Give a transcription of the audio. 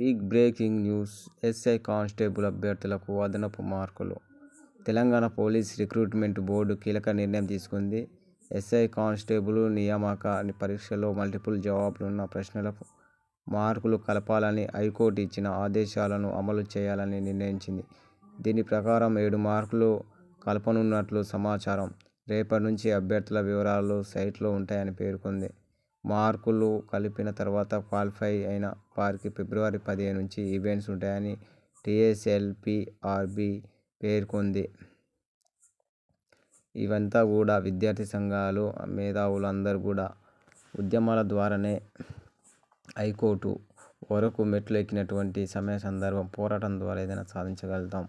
week breaking news SI constable అభ్యర్థులకు అదనపు మార్కులు తెలంగాణ పోలీస్ రిక్రూట్మెంట్ బోర్డు కీలక నిర్ణయం తీసుకుంది ఎస్ఐ కానిస్టేబుల్ నియామక పరీక్షలో మల్టిపుల్ జవాబులున్న ప్రశ్నలకు మార్కులు కలపాలని హైకోర్టు ఇచ్చిన ఆదేశాలను అమలు చేయాలని నిర్ణయించింది దీని ప్రకారం ఏడు మార్కులు కలపనున్నట్లు సమాచారం రేపటి నుంచి అభ్యర్థుల వివరాలు సైట్లో ఉంటాయని పేర్కొంది మార్కులు కలిపిన తర్వాత క్వాలిఫై అయిన వారికి ఫిబ్రవరి పదిహేను నుంచి ఈవెంట్స్ ఉంటాయని టీఎస్ఎల్పిఆర్బి పేర్కొంది ఇవంతా కూడా విద్యార్థి సంఘాలు మేధావులు అందరూ కూడా ఉద్యమాల ద్వారానే హైకోర్టు వరకు మెట్లు ఎక్కినటువంటి సమయ సందర్భం పోరాటం ద్వారా ఏదైనా సాధించగలుగుతాం